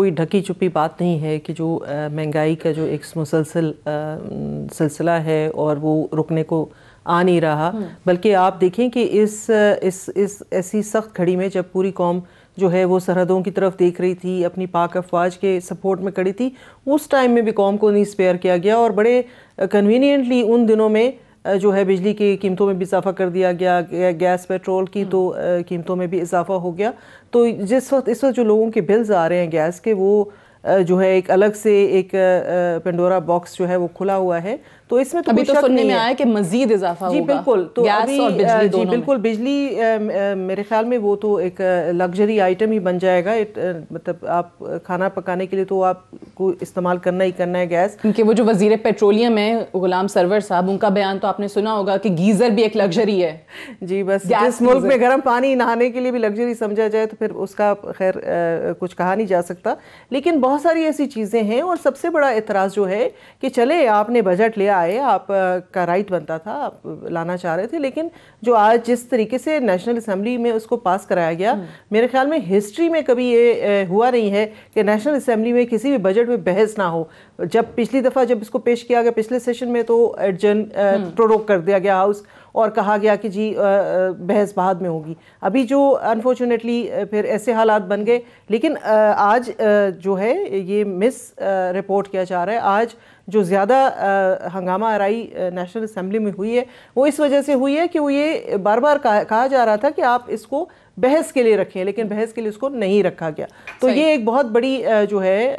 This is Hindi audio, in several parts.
कोई ढकी छुपी बात नहीं है कि जो महंगाई का जो एक मुसलसल सिलसिला है और वो रुकने को आ नहीं रहा हम्म। बल्कि आप देखें कि इस इस इस ऐसी सख्त घड़ी में जब पूरी कौम जो है वो सरहदों की तरफ देख रही थी अपनी पाक अफवाज के सपोर्ट में खड़ी थी उस टाइम में भी कौम को नहीं स्पेयर किया गया और बड़े कन्वीनियंटली उन दिनों में जो है बिजली की कीमतों में भी इजाफा कर दिया गया गैस पेट्रोल की तो हम्म। कीमतों में भी इजाफा हो गया तो जिस वक्त इस वक्त जो लोगों के बिल्स आ रहे हैं गैस के वो जो है एक अलग से एक पेंडोरा बॉक्स जो है वो खुला हुआ है तो इसमें तो अभी तो सुनने में आया कि मजीद इजाफा जी बिल्कुल तो अभी और बिजली जी बिल्कुल बिजली मेरे ख्याल में वो तो एक लग्जरी आइटम ही बन जाएगा मतलब आप खाना पकाने के लिए तो आप उसको इस्तेमाल करना ही करना है गैस क्योंकि वो जो वजीर पेट्रोलियम है गुलाम सरवर साहब उनका बयान तो आपने सुना होगा कि गीज़र भी एक लग्जरी है जी बस जिस मुल्क में गर्म पानी नहाने के लिए भी लग्जरी समझा जाए तो फिर उसका खैर कुछ कहा नहीं जा सकता लेकिन बहुत सारी ऐसी चीज़ें हैं और सबसे बड़ा एतराज़ जो है कि चले आपने बजट ले आए आप का राइट बनता था आप लाना चाह रहे थे लेकिन जो आज जिस तरीके से नेशनल असम्बली में उसको पास कराया गया हम्म। मेरे ख्याल में हिस्ट्री में कभी ये हुआ नहीं है कि नेशनल असम्बली में किसी भी बजट में बहस ना हो जब पिछली दफ़ा जब इसको पेश किया गया पिछले सेशन में तो एडजन हम्म। प्रोरोक कर दिया गया हाउस और कहा गया कि जी बहस बाद में होगी अभी जो अनफॉर्चुनेटली फिर ऐसे हालात बन गए लेकिन आज जो है ये मिस रिपोर्ट किया जा रहा है आज जो ज़्यादा हंगामा आरई नेशनल असम्बली में हुई है वो इस वजह से हुई है कि वो ये बार बार कहा जा रहा था कि आप इसको बहस के लिए रखें लेकिन बहस के लिए उसको नहीं रखा गया तो ये एक बहुत बड़ी जो है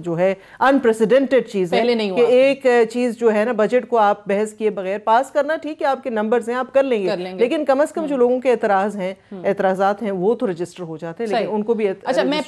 जो है अनप्रेसिडेंटेड चीज़ है कि एक चीज़ जो है ना बजट को आप बहस किए बगैर पास करना ठीक है आपके नंबर्स हैं आप कर लेंगे, कर लेंगे। लेकिन कम अज़ कम जो हम्म। लोगों के एतराज़ हैं हम्म। एतराज़ात हैं वो तो रजिस्टर हो जाते हैं लेकिन उनको भी अच्छा मैं